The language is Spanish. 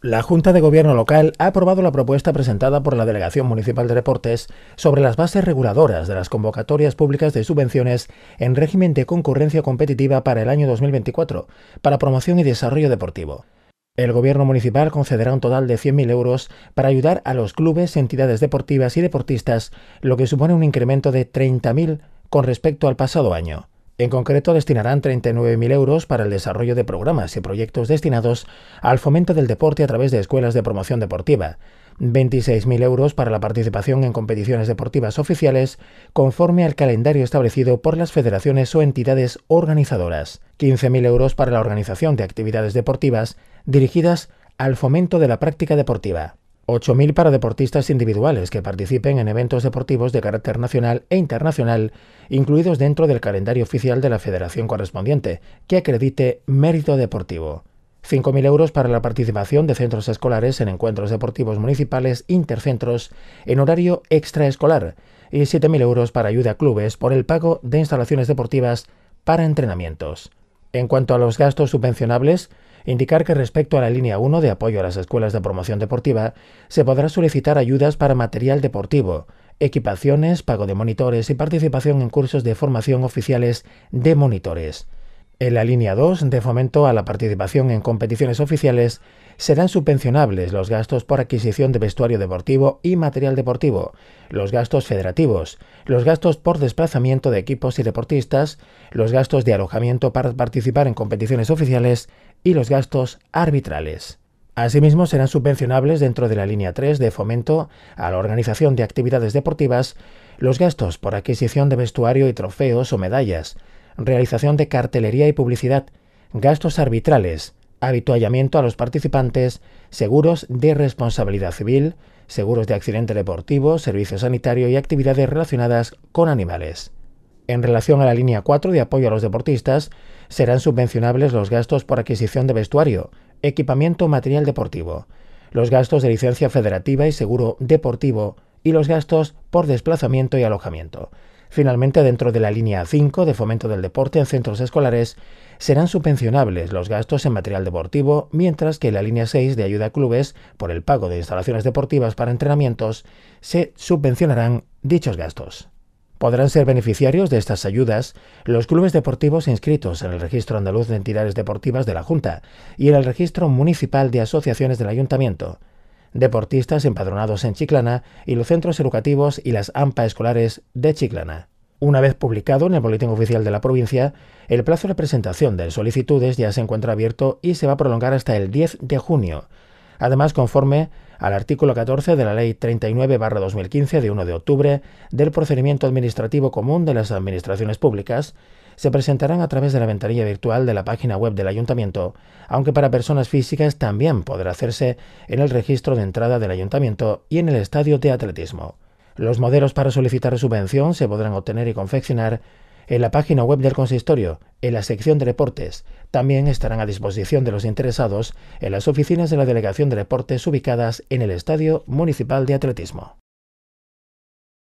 La Junta de Gobierno Local ha aprobado la propuesta presentada por la Delegación Municipal de Deportes sobre las bases reguladoras de las convocatorias públicas de subvenciones en régimen de concurrencia competitiva para el año 2024 para promoción y desarrollo deportivo. El Gobierno Municipal concederá un total de 100.000 euros para ayudar a los clubes, entidades deportivas y deportistas, lo que supone un incremento de 30.000 con respecto al pasado año. En concreto, destinarán 39.000 euros para el desarrollo de programas y proyectos destinados al fomento del deporte a través de escuelas de promoción deportiva, 26.000 euros para la participación en competiciones deportivas oficiales conforme al calendario establecido por las federaciones o entidades organizadoras, 15.000 euros para la organización de actividades deportivas dirigidas al fomento de la práctica deportiva. 8.000 para deportistas individuales que participen en eventos deportivos de carácter nacional e internacional, incluidos dentro del calendario oficial de la federación correspondiente, que acredite mérito deportivo. 5.000 euros para la participación de centros escolares en encuentros deportivos municipales intercentros en horario extraescolar y 7.000 euros para ayuda a clubes por el pago de instalaciones deportivas para entrenamientos. En cuanto a los gastos subvencionables, indicar que respecto a la línea 1 de apoyo a las escuelas de promoción deportiva, se podrá solicitar ayudas para material deportivo, equipaciones, pago de monitores y participación en cursos de formación oficiales de monitores. En la línea 2 de fomento a la participación en competiciones oficiales, serán subvencionables los gastos por adquisición de vestuario deportivo y material deportivo, los gastos federativos, los gastos por desplazamiento de equipos y deportistas, los gastos de alojamiento para participar en competiciones oficiales y los gastos arbitrales. Asimismo, serán subvencionables dentro de la línea 3 de fomento a la organización de actividades deportivas los gastos por adquisición de vestuario y trofeos o medallas, realización de cartelería y publicidad, gastos arbitrales, habituallamiento a los participantes, seguros de responsabilidad civil, seguros de accidente deportivo, servicio sanitario y actividades relacionadas con animales. En relación a la línea 4 de apoyo a los deportistas, serán subvencionables los gastos por adquisición de vestuario, equipamiento o material deportivo, los gastos de licencia federativa y seguro deportivo y los gastos por desplazamiento y alojamiento. Finalmente, dentro de la línea 5 de fomento del deporte en centros escolares, serán subvencionables los gastos en material deportivo, mientras que en la línea 6 de ayuda a clubes por el pago de instalaciones deportivas para entrenamientos se subvencionarán dichos gastos. Podrán ser beneficiarios de estas ayudas los clubes deportivos inscritos en el Registro Andaluz de Entidades Deportivas de la Junta y en el Registro Municipal de Asociaciones del Ayuntamiento, deportistas empadronados en Chiclana y los centros educativos y las AMPA escolares de Chiclana. Una vez publicado en el Boletín Oficial de la provincia, el plazo de presentación de solicitudes ya se encuentra abierto y se va a prolongar hasta el 10 de junio. Además, conforme al artículo 14 de la Ley 39-2015 de 1 de octubre del Procedimiento Administrativo Común de las Administraciones Públicas, se presentarán a través de la ventanilla virtual de la página web del ayuntamiento, aunque para personas físicas también podrá hacerse en el registro de entrada del ayuntamiento y en el estadio de atletismo. Los modelos para solicitar subvención se podrán obtener y confeccionar en la página web del consistorio, en la sección de deportes. También estarán a disposición de los interesados en las oficinas de la Delegación de Deportes ubicadas en el Estadio Municipal de Atletismo.